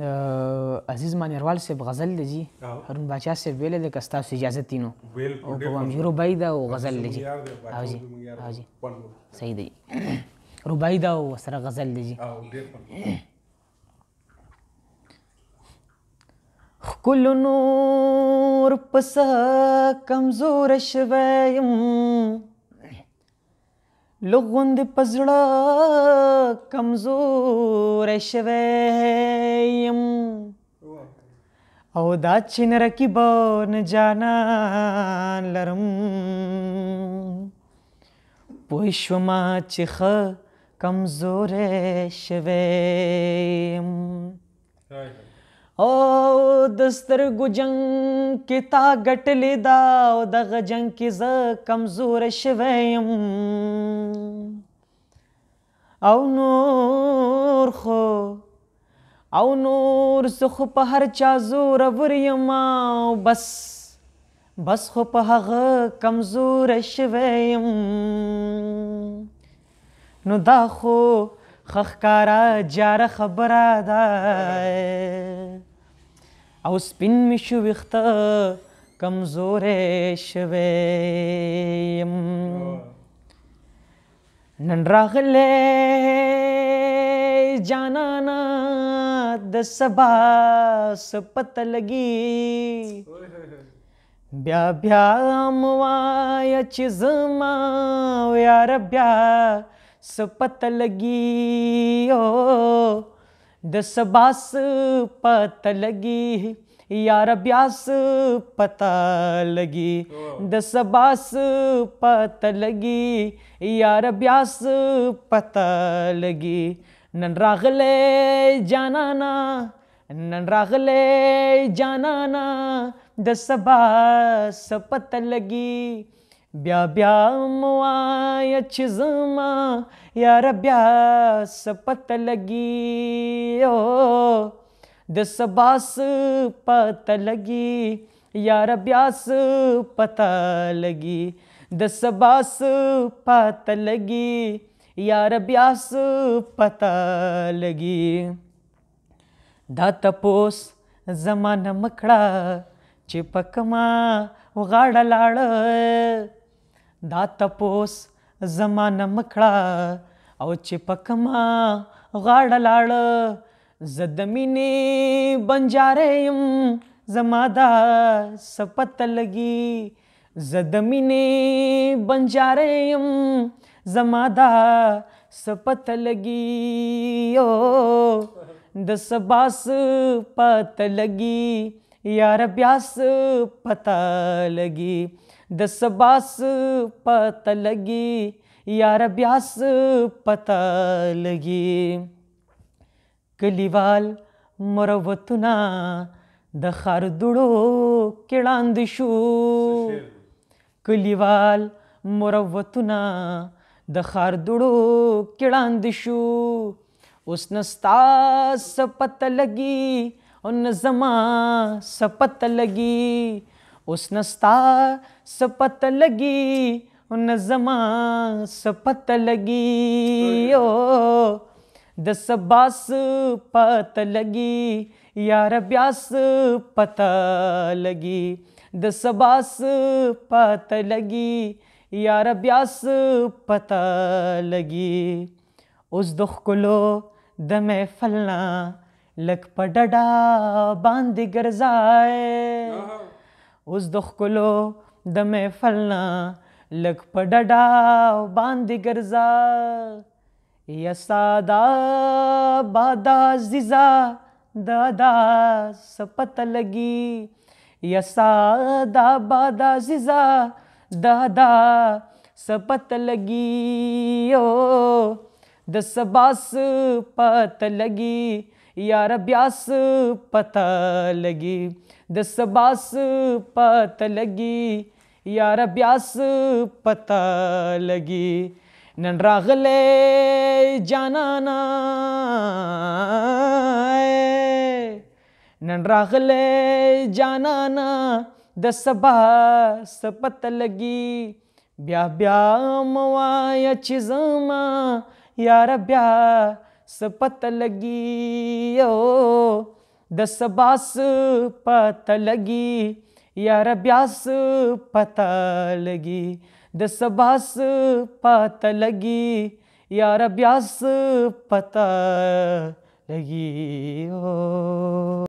عزیز مانیروال صاحب غزل دی جی هارون باچا صاحب ویل د کستا اجازه تینو او په ام ربای دا او غزل دی جی او جی او جی صحیح دی ربای دا او سره غزل دی جی کل نور پس کمزور شویم لغوند پزړه کمزور شویم او دا چین رکیبان جانان لرم پوښما چې ښه کمزور شویم او د سترګو جنگ کې تا ګټلې دا او دغه جنگ کې زه کمزور شوی یم او نور خو او نور څه خو په هر چا زورور یم او بس بس خو په هغه کمزور شوی یم نو دا خو خخکارا جاره خبره ده او سپین مشو وخته کمزورې شوې نن راغلې جانانا د سبا سپت لګي بیا بیا موایا چې زما یار بیا سپت لګي او د سباس پته لګي یار بیاس پتا لګي د سباس پته لګي یار بیاس پتا لګي نن راغله جانانا نن راغله جانانا د سباس پته لګي بیا بیا موایا چې زما یاره بیا څه پته لګي او د سبا څه پته لګي یاره بیا څه پته لګي د سبا څه پته لګي یاره بیا څه پته لګي دا تپوس زمانه مکړه چې پکما وغاړه لاړه دا تپوس زمانه مکړه او چې پکما غاړه لاړه زه د مینې بنجارې یم زما دا سپته لګي زه د مینې بنجارې یم زما دا سپته لګي او د سباس پته لګي یار بیاس پته لګي د سباس پته لګي یار بیاس پته لګي کلیوال مروتونه د خار دوړو کړاند شو کلیوال مروتونه د خار دوړو کړاند شو اوس نستا سپت لګي او نظم سپت لګي اوس نستا سپت لګي ان زما سپت لګي او د سباس پت لګي یار بیاس پت لګي د سباس پت لګي یار بیاس پت لګي اوس د خکلو د محفل نه لک پډډا باندې ګرځای اوس د خکلو د محفل نه لږ په ډډه باندې ګرځا یا سادا بادا عزیزا دادا سپت لګي یا سادا بادا عزیزا دادا سپت لګي او د سباس پته لګي یار بیاس پته لګي د سباس پته لګي یار بیاس پته لګي نن راغله جانانا نن راغله جانانا د سبا سپت لګي بیا بیا موایا چې زما یار بیا سپت لګي او د سباس پت لګي یار بیا سپت لګي د سباس پت لګي یار بیا سپت لګي او